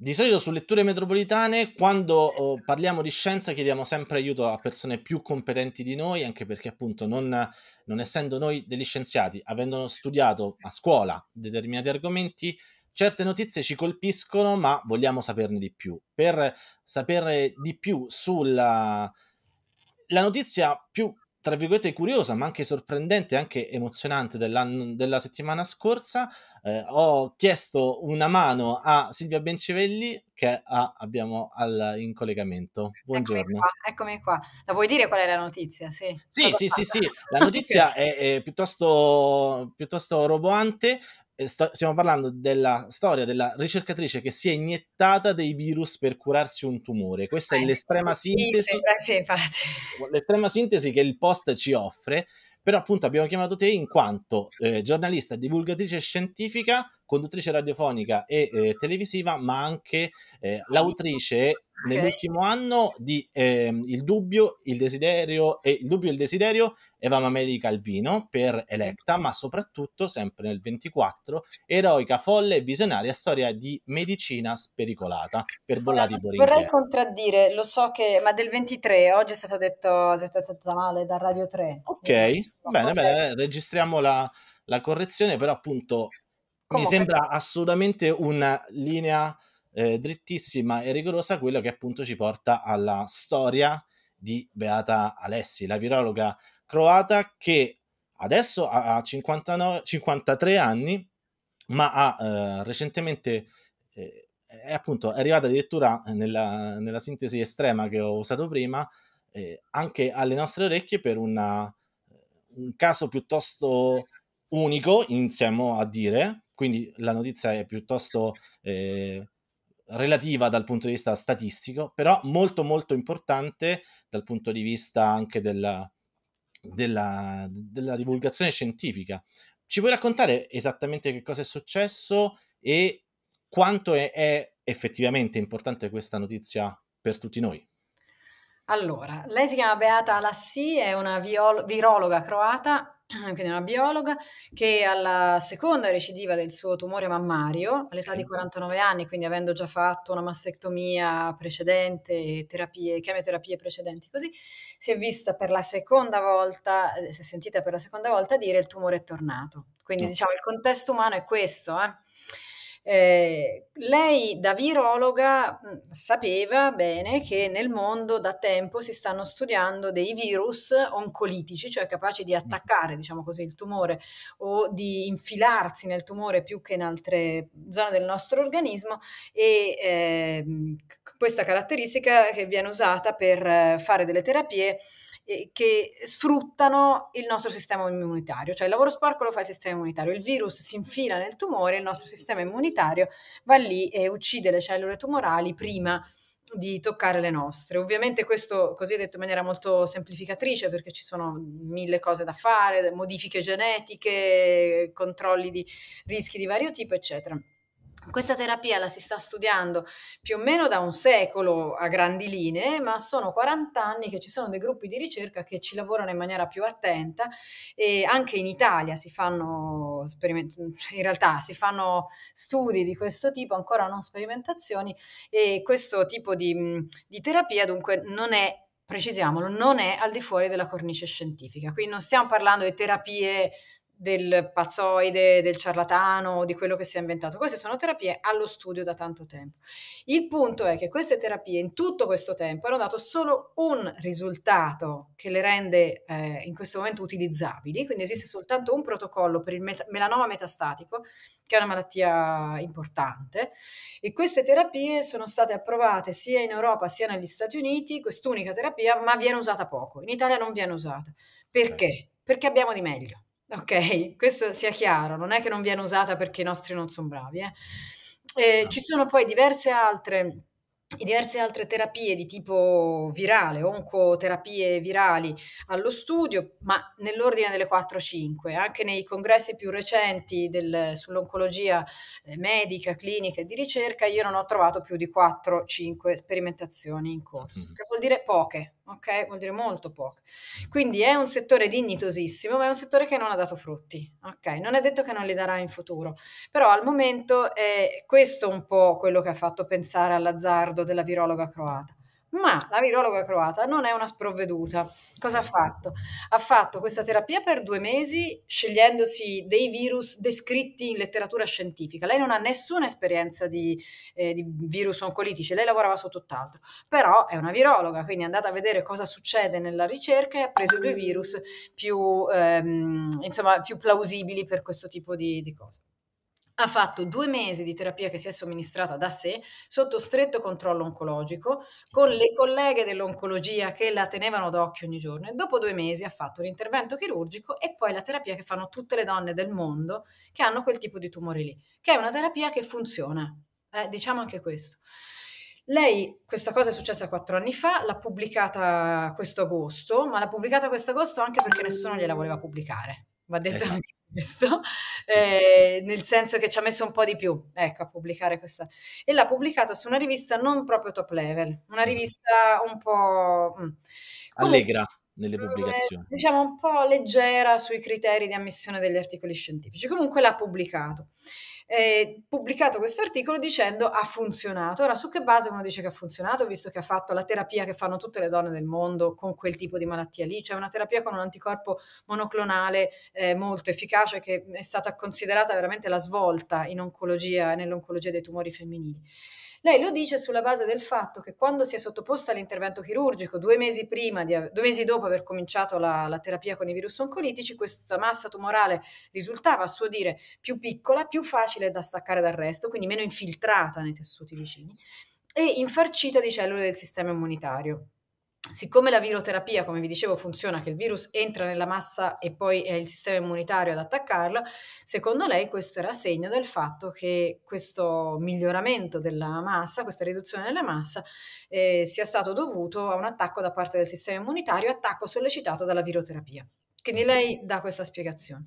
Di solito su letture metropolitane, quando oh, parliamo di scienza, chiediamo sempre aiuto a persone più competenti di noi, anche perché appunto non, non essendo noi degli scienziati, avendo studiato a scuola determinati argomenti, certe notizie ci colpiscono, ma vogliamo saperne di più. Per sapere di più sulla notizia più tra virgolette curiosa, ma anche sorprendente, anche emozionante della settimana scorsa. Eh, ho chiesto una mano a Silvia Bencivelli che a, abbiamo al, in collegamento. Buongiorno. Eccomi qua, eccomi qua, La vuoi dire qual è la notizia? Sì, sì, sì, sì, sì, La notizia è, è piuttosto, piuttosto roboante sto, stiamo parlando della storia della ricercatrice che si è iniettata dei virus per curarsi un tumore. Questa eh, è ah, ecco. l'estrema sì, sintesi. Sembra, sì, l'estrema sintesi che il post ci offre però appunto abbiamo chiamato te in quanto eh, giornalista, divulgatrice scientifica, conduttrice radiofonica e eh, televisiva, ma anche eh, ah, ecco. l'autrice nell'ultimo anno di eh, Il dubbio, il desiderio e eh, Il dubbio e il desiderio e Vama Mary Calvino per Electa, ma soprattutto sempre nel 24 Eroica, folle e visionaria storia di medicina spericolata per Bollati ah, Borinchè. Vorrei contraddire, lo so che ma del 23 oggi è stato detto è stata male da Radio 3. Ok, eh, bene, bene, registriamo la, la correzione, però appunto Comunque. mi sembra assolutamente una linea eh, drittissima e rigorosa, quello che appunto ci porta alla storia di Beata Alessi, la virologa croata che adesso ha 59, 53 anni, ma ha eh, recentemente eh, è appunto è arrivata addirittura nella, nella, sintesi estrema che ho usato prima eh, anche alle nostre orecchie per una, eh, un caso piuttosto unico, iniziamo a dire, quindi la notizia è piuttosto eh, relativa dal punto di vista statistico, però molto molto importante dal punto di vista anche della, della, della divulgazione scientifica. Ci puoi raccontare esattamente che cosa è successo e quanto è, è effettivamente importante questa notizia per tutti noi? Allora, lei si chiama Beata Lassi, è una viol- virologa croata anche una biologa, che alla seconda recidiva del suo tumore mammario, all'età di 49 anni, quindi avendo già fatto una mastectomia precedente, terapie, chemioterapie precedenti, così, si è vista per la seconda volta, eh, si è sentita per la seconda volta dire il tumore è tornato. Quindi diciamo il contesto umano è questo. Eh? Eh, lei da virologa mm, sapeva bene che nel mondo da tempo si stanno studiando dei virus oncolitici, cioè capaci di mm. attaccare, diciamo così, il tumore o di infilarsi nel tumore più che in altre zone del nostro organismo e eh, questa caratteristica che viene usata per eh, fare delle terapie eh, che sfruttano il nostro sistema immunitario, cioè il lavoro sporco lo fa il sistema immunitario, il virus si infila nel tumore, il nostro sistema immunitario va lì e uccide le cellule tumorali prima di toccare le nostre. Ovviamente questo così è detto in maniera molto semplificatrice perché ci sono mille cose da fare, modifiche genetiche, controlli di rischi di vario tipo, eccetera. Questa terapia la si sta studiando più o meno da un secolo a grandi linee, ma sono 40 anni che ci sono dei gruppi di ricerca che ci lavorano in maniera più attenta e anche in Italia si fanno, in realtà si fanno studi di questo tipo, ancora non sperimentazioni, e questo tipo di, di terapia dunque non è precisiamolo, non è al di fuori della cornice scientifica. Quindi non stiamo parlando di terapie del pazzoide, del ciarlatano, di quello che si è inventato. Queste sono terapie allo studio da tanto tempo. Il punto è che queste terapie in tutto questo tempo hanno dato solo un risultato che le rende eh, in questo momento utilizzabili, quindi esiste soltanto un protocollo per il met- melanoma metastatico, che è una malattia importante, e queste terapie sono state approvate sia in Europa sia negli Stati Uniti, quest'unica terapia, ma viene usata poco. In Italia non viene usata. Perché? Certo. Perché abbiamo di meglio Ok, questo sia chiaro, non è che non viene usata perché i nostri non sono bravi. Eh. Eh, no. Ah. Ci sono poi diverse altre diverse altre terapie di tipo virale, oncoterapie virali allo studio, ma nell'ordine delle 4-5, anche nei congressi più recenti del, sull'oncologia eh, medica, clinica e di ricerca, io non ho trovato più di 4-5 sperimentazioni in corso, mm. che vuol dire poche, ok? Vuol dire molto poco. Quindi è un settore dignitosissimo, ma è un settore che non ha dato frutti, ok? Non è detto che non li darà in futuro, però al momento è questo un po' quello che ha fatto pensare all'azzardo della virologa croata. Ma la virologa croata non è una sprovveduta. Cosa ha eh. fatto? Ha fatto questa terapia per due mesi scegliendosi dei virus descritti in letteratura scientifica. Lei non ha nessuna esperienza di, eh, di virus oncolitici, lei lavorava su tutt'altro, però è una virologa, quindi è andata a vedere cosa succede nella ricerca e ha preso i due virus più, ehm, insomma, più plausibili per questo tipo di, di cose ha fatto due mesi di terapia che si è somministrata da sé sotto stretto controllo oncologico con le colleghe dell'oncologia che la tenevano d'occhio ogni giorno e dopo due mesi ha fatto l'intervento chirurgico e poi la terapia che fanno tutte le donne del mondo che hanno quel tipo di tumore lì, che è una terapia che funziona, eh, diciamo anche questo. Lei, questa cosa è successa quattro anni fa, l'ha pubblicata questo agosto, ma l'ha pubblicata questo agosto anche perché nessuno gliela voleva pubblicare va detto ecco. anche questo, eh, nel senso che ci ha messo un po' di più ecco, a pubblicare questa. E l'ha pubblicato su una rivista non proprio top level, una mm. rivista un po'... Mm. Comunque, Allegra nelle mm, pubblicazioni? Diciamo un po' leggera sui criteri di ammissione degli articoli scientifici, comunque l'ha pubblicato. Eh, pubblicato questo articolo dicendo ha funzionato. Ora, su che base uno dice che ha funzionato, visto che ha fatto la terapia che fanno tutte le donne del mondo con quel tipo di malattia lì, cioè una terapia con un anticorpo monoclonale eh, molto efficace che è stata considerata veramente la svolta in oncologia, nell'oncologia dei tumori femminili. Lei lo dice sulla base del fatto che quando si è sottoposta all'intervento chirurgico, due mesi, prima di, due mesi dopo aver cominciato la, la terapia con i virus oncolitici, questa massa tumorale risultava, a suo dire, più piccola, più facile da staccare dal resto, quindi meno infiltrata nei tessuti vicini, e infarcita di cellule del sistema immunitario siccome la viroterapia, come vi dicevo, funziona che il virus entra nella massa e poi è il sistema immunitario ad attaccarlo, secondo lei questo era segno del fatto che questo miglioramento della massa, questa riduzione della massa, eh, sia stato dovuto a un attacco da parte del sistema immunitario, attacco sollecitato dalla viroterapia. Quindi lei dà questa spiegazione.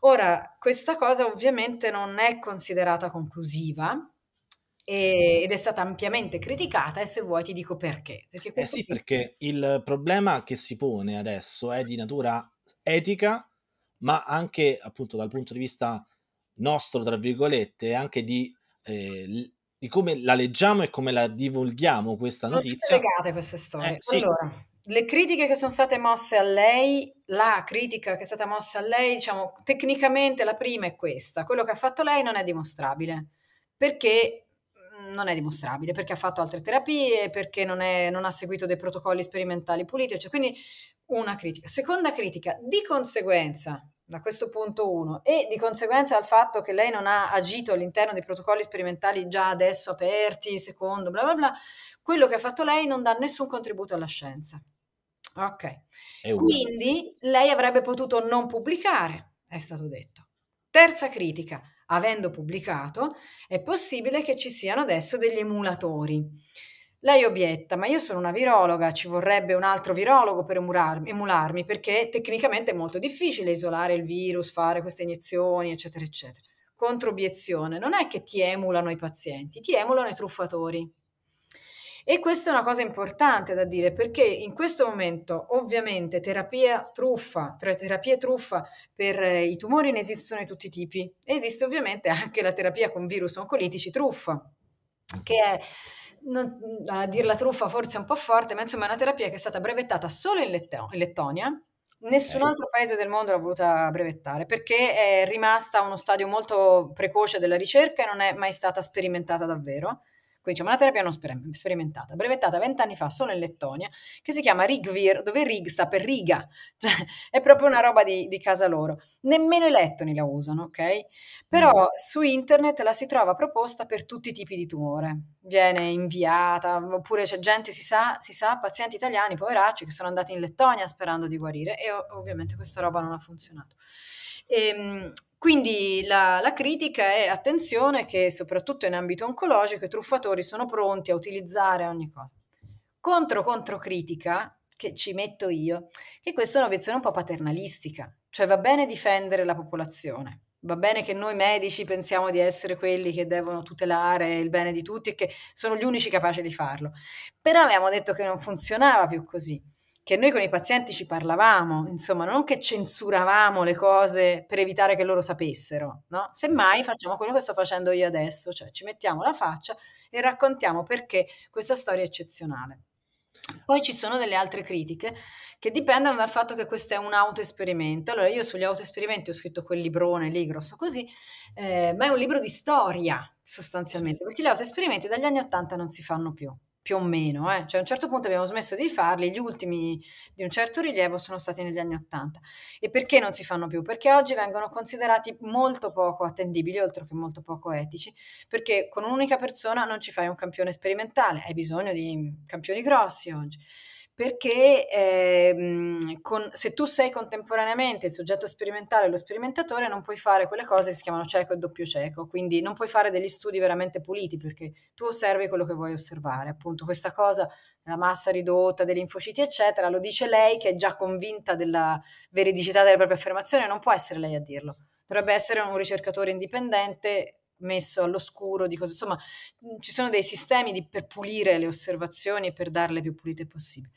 Ora, questa cosa ovviamente non è considerata conclusiva, e, ed è stata ampiamente criticata e se vuoi ti dico perché. Perché, eh sì, perché il problema che si pone adesso è di natura etica, ma anche appunto dal punto di vista nostro, tra virgolette, anche di, eh, di come la leggiamo e come la divulghiamo questa notizia. Sono legate queste storie. Eh, sì. Allora, le critiche che sono state mosse a lei, la critica che è stata mossa a lei, diciamo, tecnicamente la prima è questa, quello che ha fatto lei non è dimostrabile, perché non è dimostrabile perché ha fatto altre terapie, perché non, è, non ha seguito dei protocolli sperimentali puliti, cioè, quindi una critica. Seconda critica, di conseguenza, da questo punto uno, e di conseguenza al fatto che lei non ha agito all'interno dei protocolli sperimentali già adesso aperti, secondo, bla bla bla, quello che ha fatto lei non dà nessun contributo alla scienza. Ok. Quindi lei avrebbe potuto non pubblicare, è stato detto. Terza critica, avendo pubblicato, è possibile che ci siano adesso degli emulatori. Lei obietta, ma io sono una virologa, ci vorrebbe un altro virologo per emularmi, emularmi perché tecnicamente è molto difficile isolare il virus, fare queste iniezioni, eccetera, eccetera. Controobiezione, non è che ti emulano i pazienti, ti emulano i truffatori. E questa è una cosa importante da dire perché in questo momento ovviamente terapia truffa, tra terapie truffa per eh, i tumori ne esistono di tutti i tipi. Esiste ovviamente anche la terapia con virus oncolitici truffa, che è non, a dir truffa forse è un po' forte, ma insomma è una terapia che è stata brevettata solo in, Letto- in Lettonia. Nessun altro paese del mondo l'ha voluta brevettare perché è rimasta a uno stadio molto precoce della ricerca e non è mai stata sperimentata davvero. Quindi c'è diciamo, una terapia non sperimentata, brevettata vent'anni fa solo in Lettonia, che si chiama Rigvir, dove Rig sta per riga, cioè è proprio una roba di, di casa loro. Nemmeno i lettoni la usano, ok? Però mm. su internet la si trova proposta per tutti i tipi di tumore. Viene inviata, oppure c'è gente, si sa, si sa pazienti italiani, poveracci, che sono andati in Lettonia sperando di guarire e ovviamente questa roba non ha funzionato. E, ehm, quindi la, la, critica è attenzione che soprattutto in ambito oncologico i truffatori sono pronti a utilizzare ogni cosa. Contro contro critica, che ci metto io, che questa è un'obiezione un po' paternalistica, cioè va bene difendere la popolazione, va bene che noi medici pensiamo di essere quelli che devono tutelare il bene di tutti e che sono gli unici capaci di farlo, però abbiamo detto che non funzionava più così che noi con i pazienti ci parlavamo, insomma, non che censuravamo le cose per evitare che loro sapessero, no? Semmai facciamo quello che sto facendo io adesso, cioè ci mettiamo la faccia e raccontiamo perché questa storia è eccezionale. Poi ci sono delle altre critiche che dipendono dal fatto che questo è un autoesperimento. Allora, io sugli autoesperimenti ho scritto quel librone lì, grosso così, eh, ma è un libro di storia sostanzialmente, perché gli autoesperimenti dagli anni Ottanta non si fanno più più o meno, eh. cioè a un certo punto abbiamo smesso di farli, gli ultimi di un certo rilievo sono stati negli anni Ottanta. E perché non si fanno più? Perché oggi vengono considerati molto poco attendibili, oltre che molto poco etici, perché con un'unica persona non ci fai un campione sperimentale, hai bisogno di campioni grossi oggi perché ehm, con, se tu sei contemporaneamente il soggetto sperimentale e lo sperimentatore non puoi fare quelle cose che si chiamano cieco e doppio cieco, quindi non puoi fare degli studi veramente puliti perché tu osservi quello che vuoi osservare, appunto questa cosa della massa ridotta, degli infociti eccetera, lo dice lei che è già convinta della veridicità delle proprie affermazioni, non può essere lei a dirlo, dovrebbe essere un ricercatore indipendente messo all'oscuro di cose. Insomma, ci sono dei sistemi di, per pulire le osservazioni e per darle più pulite possibile.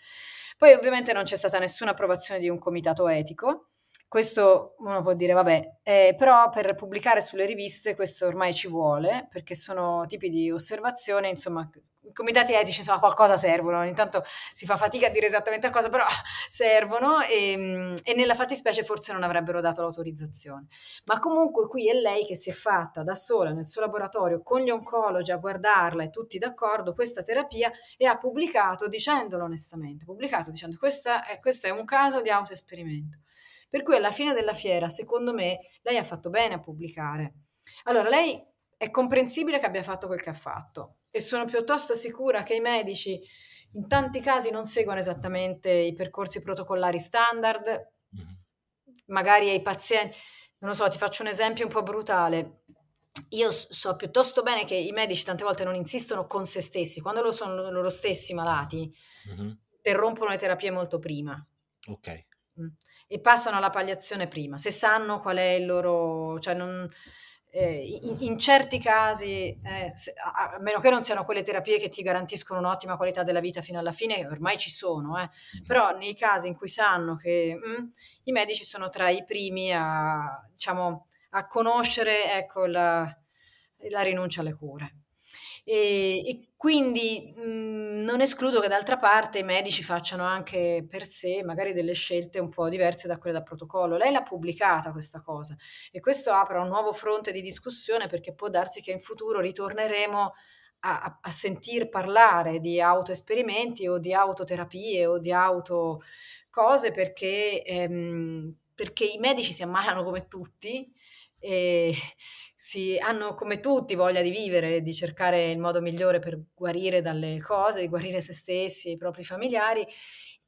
Poi ovviamente non c'è stata nessuna approvazione di un comitato etico. Questo uno può dire, vabbè, eh, però per pubblicare sulle riviste questo ormai ci vuole, perché sono tipi di osservazione, insomma, i comitati etici insomma, qualcosa servono, ogni tanto si fa fatica a dire esattamente a cosa, però servono e, ehm, e, nella fattispecie forse non avrebbero dato l'autorizzazione. Ma comunque qui è lei che si è fatta da sola nel suo laboratorio con gli oncologi a guardarla e tutti d'accordo questa terapia e ha pubblicato dicendolo onestamente, pubblicato dicendo questo è, questo è un caso di autoesperimento. Per cui alla fine della fiera, secondo me, lei ha fatto bene a pubblicare. Allora, lei è comprensibile che abbia fatto quel che ha fatto e sono piuttosto sicura che i medici in tanti casi non seguono esattamente i percorsi protocollari standard, mm-hmm. magari ai pazienti, non lo so, ti faccio un esempio un po' brutale. Io so piuttosto bene che i medici tante volte non insistono con se stessi, quando lo sono loro stessi malati, mm-hmm. interrompono le terapie molto prima. Ok. Mm. E passano alla palliazione prima, se sanno qual è il loro... Cioè non, eh, in, in, certi casi, eh, se, a, a, meno che non siano quelle terapie che ti garantiscono un'ottima qualità della vita fino alla fine, ormai ci sono, eh. Mm-hmm. però nei casi in cui sanno che mm, i medici sono tra i primi a, diciamo, a conoscere ecco, la, la, rinuncia alle cure. E, e quindi mh, mhmm, non escludo che d'altra parte i medici facciano anche per sé magari delle scelte un po' diverse da quelle da protocollo. Lei l'ha pubblicata questa cosa e questo apre un nuovo fronte di discussione perché può darsi che in futuro ritorneremo a, a, sentir parlare di autoesperimenti o di autoterapie o di auto cose perché, ehm, perché i medici si ammalano come tutti e si, hanno come tutti voglia di vivere, di cercare il modo migliore per guarire dalle cose, di guarire se stessi e i propri familiari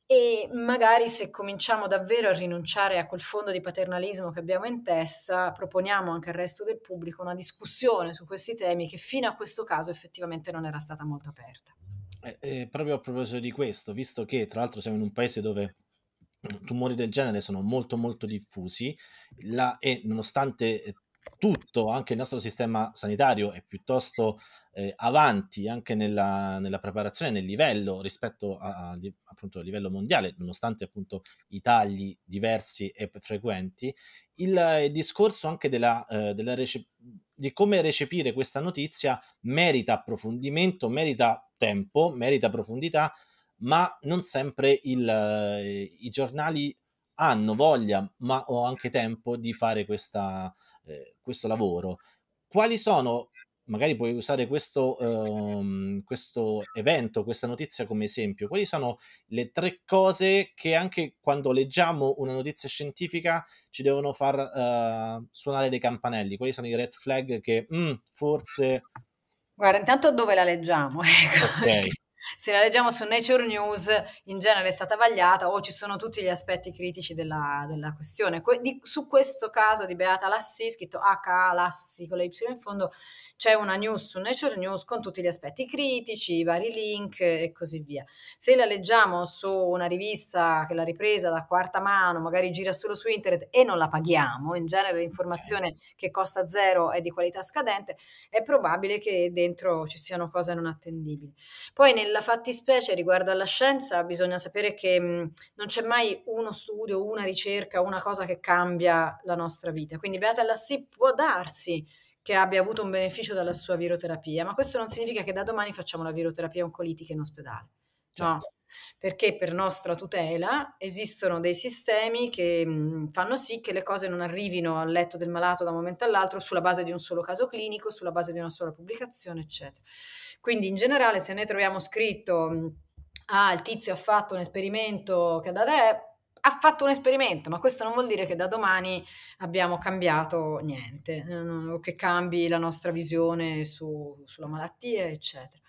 e magari se cominciamo davvero a rinunciare a quel fondo di paternalismo che abbiamo in testa, proponiamo anche al resto del pubblico una discussione su questi temi che fino a questo caso effettivamente non era stata molto aperta. Eh, eh, proprio a proposito di questo, visto che tra l'altro siamo in un paese dove tumori del genere sono molto molto diffusi la, e nonostante eh, tutto anche il nostro sistema sanitario è piuttosto eh, avanti anche nella, nella, preparazione, nel livello rispetto a, a, appunto al livello mondiale, nonostante appunto i tagli diversi e frequenti, il, il eh, discorso anche della, eh, della rece- di come recepire questa notizia merita approfondimento, merita tempo, merita profondità ma non sempre il, eh, i giornali hanno voglia, ma ho anche tempo di fare questa, eh, questo lavoro. Quali sono, magari puoi usare questo, eh, questo evento, questa notizia come esempio, quali sono le tre cose che anche quando leggiamo una notizia scientifica ci devono far eh, suonare dei campanelli? Quali sono i red flag che mm, forse Guarda, intanto dove la leggiamo? Ecco. Okay se la leggiamo su Nature News, in genere è stata vagliata o ci sono tutti gli aspetti critici della, della questione. Que- di, su questo caso di Beata Lassi, scritto HA Lassi con la Y in fondo, c'è una news su Nature News con tutti gli aspetti critici, i vari link e così via. Se la leggiamo su una rivista che l'ha ripresa da quarta mano, magari gira solo su internet e non la paghiamo, in genere l'informazione certo. che costa zero è di qualità scadente, è probabile che dentro ci siano cose non attendibili. Poi nel nella fattispecie riguardo alla scienza bisogna sapere che mh, non c'è mai uno studio, una ricerca, una cosa che cambia la nostra vita. Quindi Beata Lassi può darsi che abbia avuto un beneficio dalla sua viroterapia, ma questo non significa che da domani facciamo la viroterapia oncolitica in ospedale. Certo. No perché per nostra tutela esistono dei sistemi che mh, fanno sì che le cose non arrivino al letto del malato da un momento all'altro sulla base di un solo caso clinico, sulla base di una sola pubblicazione, eccetera. Quindi in generale se noi troviamo scritto ah, il tizio ha fatto un esperimento che da te ha fatto un esperimento, ma questo non vuol dire che da domani abbiamo cambiato niente, eh, o che cambi la nostra visione su, sulla malattia, eccetera.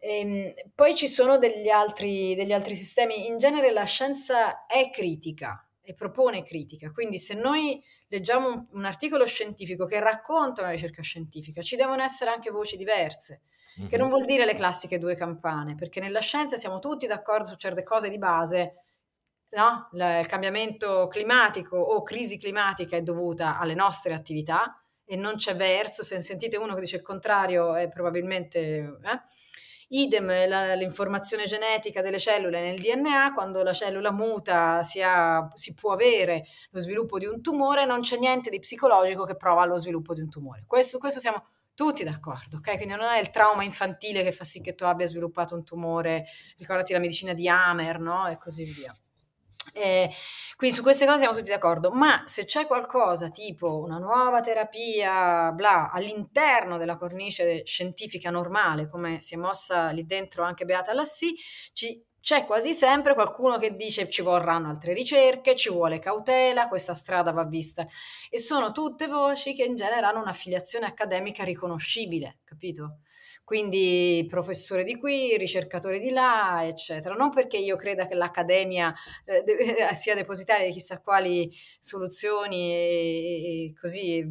E, ehm, poi ci sono degli altri, degli altri sistemi, in genere la scienza è critica e propone critica, quindi se noi leggiamo un, un articolo scientifico che racconta una ricerca scientifica, ci devono essere anche voci diverse mm-hmm. che non vuol dire le classiche due campane, perché nella scienza siamo tutti d'accordo su certe cose di base, no? il cambiamento climatico o crisi climatica è dovuta alle nostre attività e non c'è verso, se sentite uno che dice il contrario è probabilmente... Eh? Idem la, l'informazione genetica delle cellule nel DNA, quando la cellula muta si, ha, si, può avere lo sviluppo di un tumore, non c'è niente di psicologico che prova lo sviluppo di un tumore. Questo, questo siamo tutti d'accordo, ok? Quindi non è il trauma infantile che fa sì che tu abbia sviluppato un tumore, ricordati la medicina di Hammer, no? E così via. Eh, quindi su queste cose siamo tutti d'accordo, ma se c'è qualcosa tipo una nuova terapia, bla, all'interno della cornice scientifica normale, come si è mossa lì dentro anche Beata Lassi, ci c'è quasi sempre qualcuno che dice ci vorranno altre ricerche, ci vuole cautela, questa strada va vista. E sono tutte voci che in genere hanno un'affiliazione accademica riconoscibile, capito? Quindi professore di qui, ricercatore di là, eccetera. Non perché io creda che l'accademia eh, de- eh, sia depositaria di chissà quali soluzioni e, e così,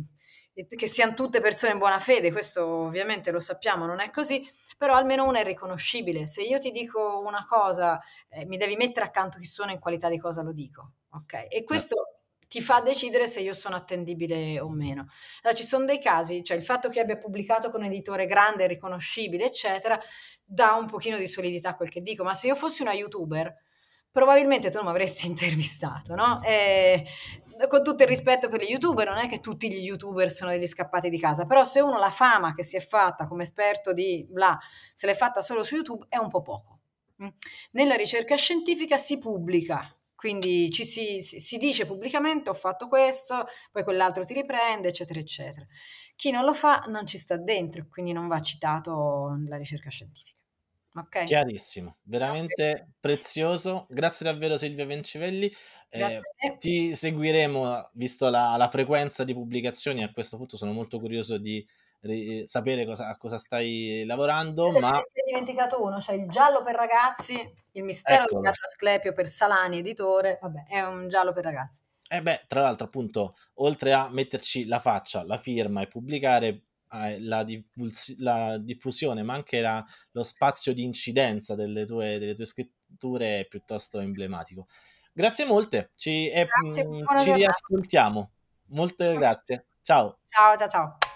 e che siano tutte persone in buona fede, questo ovviamente lo sappiamo, non è così però almeno una è riconoscibile. Se io ti dico una cosa, eh, mi devi mettere accanto chi sono e in qualità di cosa lo dico. Ok? E questo ti fa decidere se io sono attendibile o meno. Allora, ci sono dei casi, cioè il fatto che abbia pubblicato con un editore grande, riconoscibile, eccetera, dà un pochino di solidità a quel che dico, ma se io fossi una youtuber probabilmente tu non mi avresti intervistato, no? E, eh, con tutto il rispetto per gli youtuber, non è che tutti gli youtuber sono degli scappati di casa, però se uno la fama che si è fatta come esperto di bla, se l'è fatta solo su YouTube, è un po' poco. Mm. Nella ricerca scientifica si pubblica, quindi ci si, si dice pubblicamente ho fatto questo, poi quell'altro ti riprende, eccetera, eccetera. Chi non lo fa non ci sta dentro, quindi non va citato nella ricerca scientifica. Okay. Chiarissimo, veramente okay. prezioso. Grazie davvero Silvia Vencivelli. Eh, ti seguiremo, eh, visto la, la, frequenza di pubblicazioni, a questo punto sono molto curioso di ri- sapere cosa, a cosa stai lavorando. ma ne sei dimenticato uno, cioè il giallo per ragazzi, il mistero Eccolo. del gatto Asclepio per Salani, editore, vabbè, è un giallo per ragazzi. E eh beh, tra l'altro appunto, oltre a metterci la faccia, la firma e pubblicare, la, diffus- la, diffusione, ma anche la, lo spazio di incidenza delle tue, delle tue, scritture è piuttosto emblematico. Grazie molte, ci, eh, grazie, mh, mm, ci riascoltiamo. Molte grazie. Ciao. Ciao, ciao, ciao.